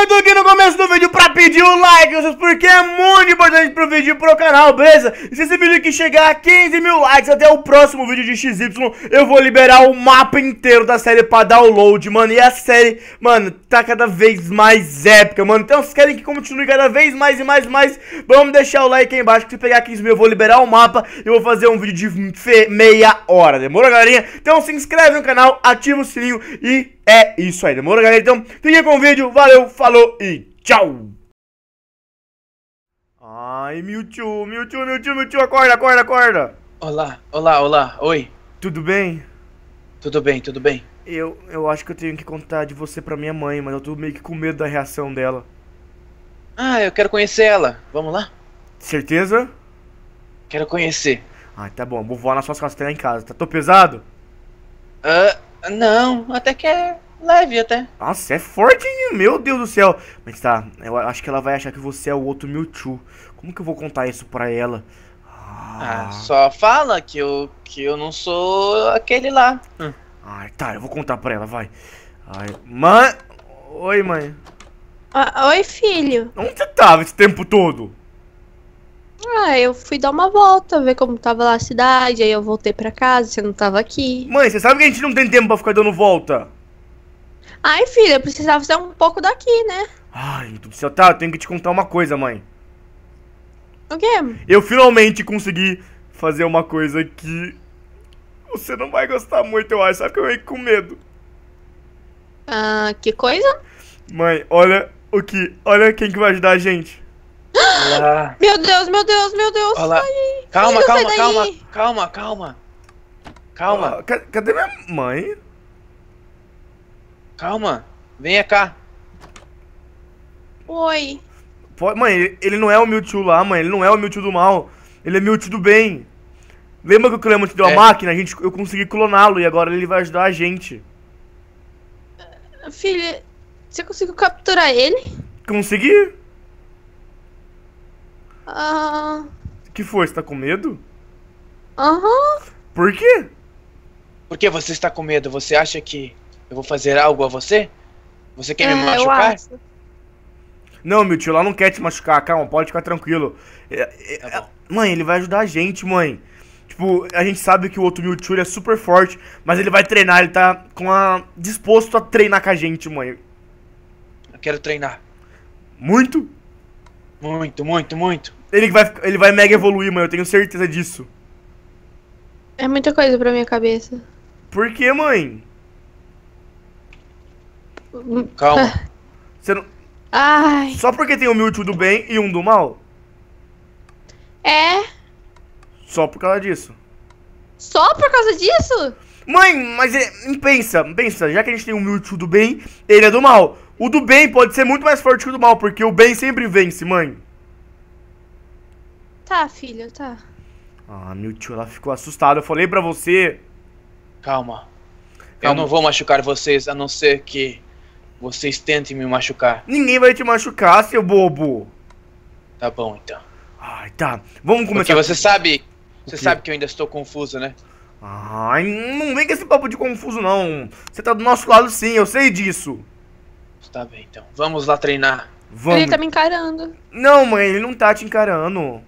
eu tô aqui no começo do vídeo pra pedir um like, vocês, porque é muito importante pro vídeo e pro canal, beleza? E se esse vídeo aqui chegar a 15 mil likes até o próximo vídeo de XY, eu vou liberar o mapa inteiro da série pra download, mano. E a série, mano, tá cada vez mais épica, mano. Então, se querem que continue cada vez mais e mais e mais, vamos deixar o like aí embaixo, que se pegar 15 mil eu vou liberar o mapa e vou fazer um vídeo de meia hora, demorou, galerinha? Então, se inscreve no canal, ativa o sininho e é isso aí, demorou, galera? Então, fiquem com o vídeo. Valeu, falou e tchau! Ai, Mewtwo, Mewtwo, Mewtwo, Mewtwo, acorda, acorda, acorda! Olá, olá, olá, oi. Tudo bem? Tudo bem, tudo bem. Eu, eu acho que eu tenho que contar de você pra minha mãe, mas eu tô meio que com medo da reação dela. Ah, eu quero conhecer ela. Vamos lá? Certeza? Quero conhecer. Ah, tá bom. Vou voar nas suas costas lá em casa. Tá tô pesado? Ah... Uh... Não, até que é leve até. Nossa, é forte, meu Deus do céu. Mas tá, eu acho que ela vai achar que você é o outro Mewtwo. Como que eu vou contar isso pra ela? Ah, ah só fala que eu, que eu não sou aquele lá. Hum. Ai, tá, eu vou contar pra ela, vai. Ai, mãe... Oi, mãe. Ah, oi, filho. Onde você tava esse tempo todo? Ah, eu fui dar uma volta, ver como tava lá a cidade, aí eu voltei pra casa, você não tava aqui. Mãe, você sabe que a gente não tem tempo pra ficar dando volta. Ai, filha, eu precisava fazer um pouco daqui, né? Ai, meu do céu, tá, eu tenho que te contar uma coisa, mãe. O quê? Eu finalmente consegui fazer uma coisa que você não vai gostar muito, eu acho, só que eu meio com medo. Ah, que coisa? Mãe, olha o que, olha quem que vai ajudar a gente. Olá. Meu Deus, meu Deus, meu Deus. Olá. Ai, calma, calma, calma, calma, calma. Calma. cadê minha mãe? Calma. Venha cá. Oi. Pô, mãe, ele não é o Mewtwo lá, mãe. Ele não é o Mewtwo do mal. Ele é Mewtwo do bem. Lembra que o Clement deu é. a máquina? A gente, eu consegui cloná-lo e agora ele vai ajudar a gente. Filha, você conseguiu capturar ele? Consegui. Ah. Que foi? Você tá com medo? Aham. Uhum. Por quê? Por que você está com medo? Você acha que eu vou fazer algo a você? Você quer é, me machucar? Não, meu tio, lá não quer te machucar, calma, pode ficar tranquilo. É, é, tá é, mãe, ele vai ajudar a gente, mãe. Tipo, a gente sabe que o outro Mewtwo é super forte, mas ele vai treinar, ele tá com a... disposto a treinar com a gente, mãe. Eu quero treinar. Muito? Muito, muito, muito. Ele vai, ele vai mega evoluir, mãe, eu tenho certeza disso. É muita coisa pra minha cabeça. Por que, mãe? Calma. Você não... Ai. Só porque tem um Mewtwo do bem e um do mal? É. Só por causa disso. Só por causa disso? Mãe, mas é, pensa, pensa, já que a gente tem um Mewtwo do bem, ele é do mal. O do bem pode ser muito mais forte que o do mal, porque o bem sempre vence, mãe. Tá, filho, tá. Ah, meu tio ela ficou assustada. Eu falei pra você. Calma. Eu não vou machucar vocês, a não ser que vocês tentem me machucar. Ninguém vai te machucar, seu bobo. Tá bom, então. Ai, tá. Vamos começar. Porque você sabe... Você sabe que eu ainda estou confuso, né? Ai, não vem com esse papo de confuso, não. Você tá do nosso lado sim, eu sei disso. Tá bem, então. Vamos lá treinar. Vamos. Ele tá me encarando. Não, mãe, ele não tá te encarando.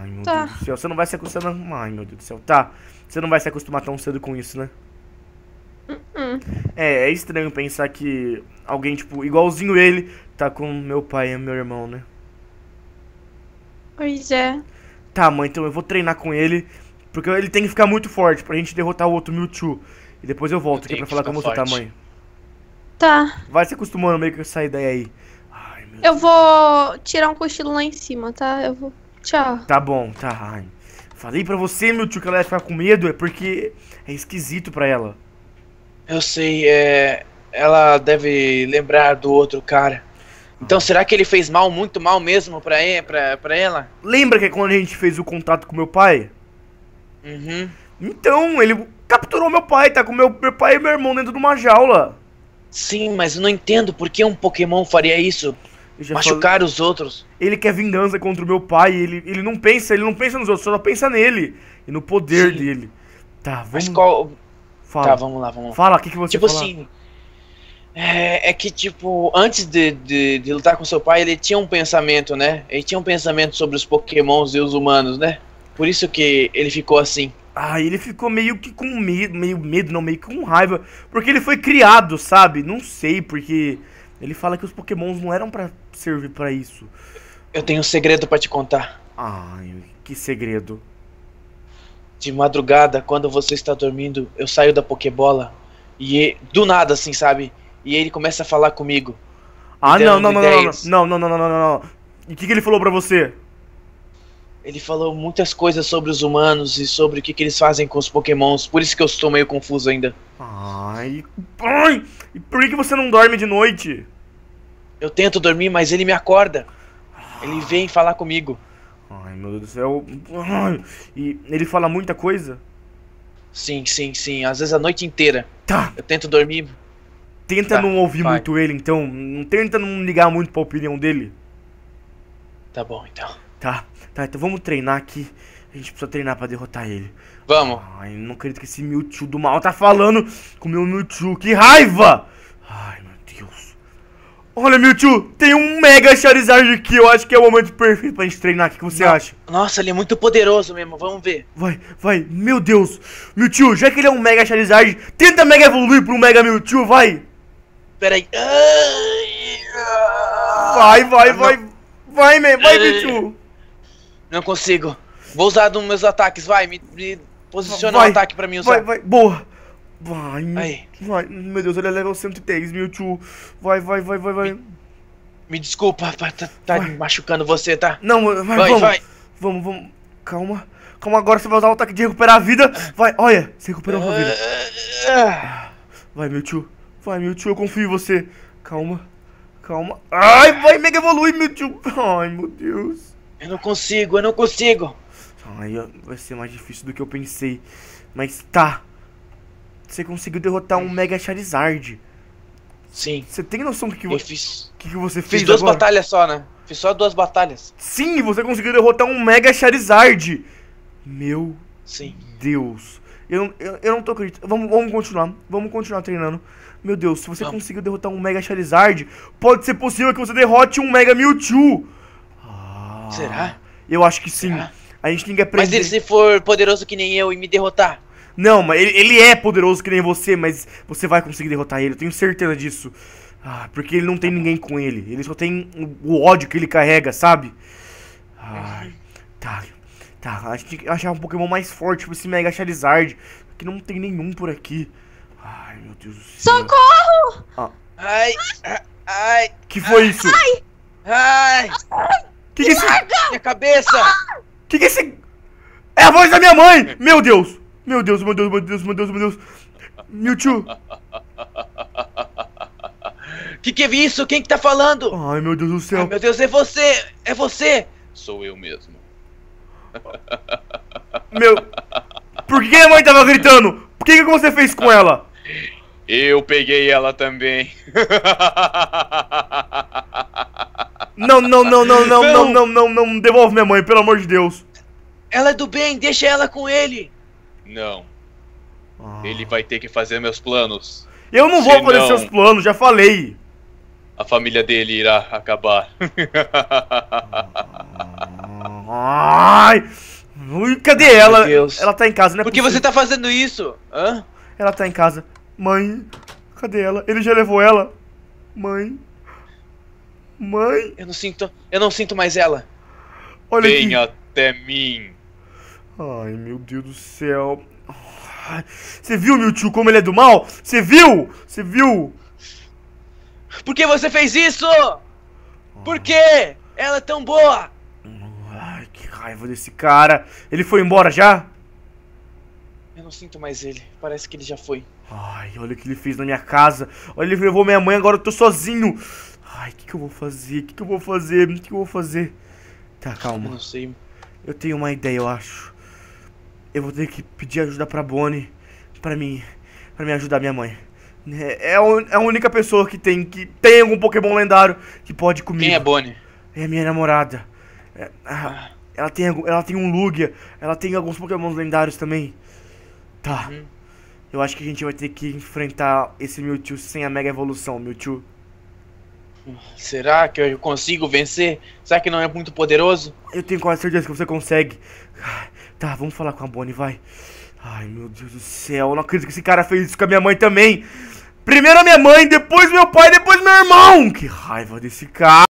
Ai, meu tá. Deus do céu. Você não vai se acostumar. Ai, meu Deus do céu. Tá. Você não vai se acostumar tão cedo com isso, né? Uh -uh. É, é estranho pensar que alguém, tipo, igualzinho ele, tá com meu pai e meu irmão, né? Pois é. Tá, mãe, então eu vou treinar com ele. Porque ele tem que ficar muito forte pra gente derrotar o outro Mewtwo. E depois eu volto eu aqui pra falar com você tá, mãe. Tá. Vai se acostumando meio com essa ideia aí. Ai, eu Deus. vou tirar um cochilo lá em cima, tá? Eu vou. Tchau. Tá bom, tá. Falei pra você, meu tio, que ela ia ficar com medo, é porque é esquisito pra ela. Eu sei, é. Ela deve lembrar do outro cara. Então ah. será que ele fez mal, muito mal mesmo pra, ele, pra, pra ela? Lembra que é quando a gente fez o contato com meu pai? Uhum. Então, ele capturou meu pai, tá com meu, meu pai e meu irmão dentro de uma jaula. Sim, mas eu não entendo por que um Pokémon faria isso. Machucar os outros. Ele quer vingança contra o meu pai. Ele, ele não pensa, ele não pensa nos outros, só pensa nele. E no poder Sim. dele. Tá, vamos. Mas qual... Fala. Tá, vamos lá, vamos lá. Fala, o que, que você Tipo falar? assim. É, é, que, tipo, antes de, de, de, lutar com seu pai, ele tinha um pensamento, né? Ele tinha um pensamento sobre os pokémons e os humanos, né? Por isso que ele ficou assim. Ah, ele ficou meio que com medo, meio medo, não, meio que com raiva. Porque ele foi criado, sabe? Não sei, porque ele fala que os pokémons não eram para Serve para isso. Eu tenho um segredo para te contar. Ai, que segredo? De madrugada, quando você está dormindo, eu saio da Pokébola e do nada, assim, sabe? E ele começa a falar comigo. Ah, não, não, não, não, não, não, não, não, não, não. E o que, que ele falou para você? Ele falou muitas coisas sobre os humanos e sobre o que, que eles fazem com os pokémons. Por isso que eu estou meio confuso ainda. Ai, ai! E por que você não dorme de noite? Eu tento dormir, mas ele me acorda. Ele ah. vem falar comigo. Ai, meu Deus do céu. E ele fala muita coisa? Sim, sim, sim. Às vezes a noite inteira. Tá. Eu tento dormir. Tenta tá, não ouvir vai. muito ele, então. tenta não ligar muito pra opinião dele. Tá bom, então. Tá, tá, então vamos treinar aqui. A gente precisa treinar pra derrotar ele. Vamos. Ai, não acredito que esse Mewtwo do mal tá falando com o meu Mewtwo. Que raiva! Ai, meu Deus. Olha, Mewtwo, tem um Mega Charizard aqui. Eu acho que é o momento perfeito pra gente treinar. O que você Não. acha? Nossa, ele é muito poderoso mesmo. Vamos ver. Vai, vai. Meu Deus. Mewtwo, já que ele é um Mega Charizard, tenta Mega evoluir pro Mega Mewtwo, vai. Peraí. Vai, vai, vai. Vai, me, vai, Mewtwo. Não consigo. Vou usar um dos meus ataques, vai. Me, me posiciona vai, um ataque pra mim usar. Vai, vai. Boa. Vai, Aí. vai. Meu Deus, ele é level 103, tio. Vai, vai, vai, vai, vai. Me, me desculpa, tá, tá, tá vai. machucando você, tá? Não, vai, vai, vamos. Vai. Vamos, vamos. Calma. Calma, agora você vai usar o ataque de recuperar a vida. Vai, olha, você recuperou a vida. Ah. Vai, meu tio, Vai, tio, eu confio em você. Calma, calma. Ai, vai, mega evolui, tio. Ai, meu Deus. Eu não consigo, eu não consigo. Ai, vai ser mais difícil do que eu pensei. Mas tá você conseguiu derrotar um Mega Charizard. Sim. Você tem noção do que, fiz... que, que você fez? Fiz duas agora? batalhas só, né? Fiz só duas batalhas. Sim, você conseguiu derrotar um Mega Charizard. Meu Sim. Deus. Eu, eu, eu não tô acreditando. Vamos, vamos continuar. Vamos continuar treinando. Meu Deus, se você conseguiu derrotar um Mega Charizard, pode ser possível que você derrote um Mega Mewtwo. Será? Eu acho que sim. Será? A gente tem que aprender. Mas ele se for poderoso que nem eu e me derrotar? Não, mas ele, ele, é poderoso que nem você, mas você vai conseguir derrotar ele, eu tenho certeza disso. Ah, porque ele não tem ninguém com ele. Ele só tem o ódio que ele carrega, sabe? Ai. tá. Tá, a gente tem que achar um Pokémon mais forte, tipo esse Mega Charizard. Que não tem nenhum por aqui. Ai, meu Deus do céu. Socorro! Ah. Ai, ai. Que foi ai, isso? Ai! Ai! Que que, que é esse... Minha cabeça! Que que é esse... É a voz da minha mãe! Meu Deus! Meu Deus, meu Deus, meu Deus, meu Deus, meu Deus. Mewtwo. Que que é isso? Quem que tá falando? Ai, meu Deus do céu. Ai, meu Deus, é você! É você! Sou eu mesmo. Meu. Por que a mãe tava gritando? Por que, que você fez com ela? Eu peguei ela também. Não, não, não, não, não, não, não, não, não, devolve minha mãe, pelo amor de Deus. Ela é do bem, deixa ela com ele. Não. Ah. Ele vai ter que fazer meus planos. Eu não vou fazer seus planos, já falei. A família dele irá acabar. Ai! Cadê Ai, ela? Ela tá em casa, né? Por que você tá fazendo isso? Hã? Ela tá em casa. Mãe, cadê ela? Ele já levou ela? Mãe. Mãe. Eu não sinto, eu não sinto mais ela. Olha Venha aqui. até mim. Ai, meu Deus do céu. Você viu, meu tio, como ele é do mal? Você viu? Você viu? Por que você fez isso? Por ah. que? Ela é tão boa! Ai, que raiva desse cara. Ele foi embora já? Eu não sinto mais ele. Parece que ele já foi. Ai, olha o que ele fez na minha casa. Olha, ele levou minha mãe, agora eu tô sozinho. Ai, o que, que eu vou fazer? O que, que eu vou fazer? O que, que eu vou fazer? Tá, calma. Eu não sei. Eu tenho uma ideia, eu acho eu vou ter que pedir ajuda pra Bonnie pra mim. para me ajudar minha mãe. É, é, é, a, única pessoa que tem que tem algum Pokémon lendário que pode comigo. Quem é Bonnie? É a minha namorada. É, ah, ah. ela, tem, ela tem um Lugia, ela tem alguns Pokémon lendários também. Tá. Uhum. Eu acho que a gente vai ter que enfrentar esse Mewtwo sem a Mega Evolução, Mewtwo. Será que eu consigo vencer? Será que não é muito poderoso? Eu tenho quase certeza que você consegue. Tá, vamos falar com a Bonnie, vai. Ai, meu Deus do céu, não acredito que esse cara fez isso com a minha mãe também. Primeiro a minha mãe, depois meu pai, depois meu irmão. Que raiva desse cara.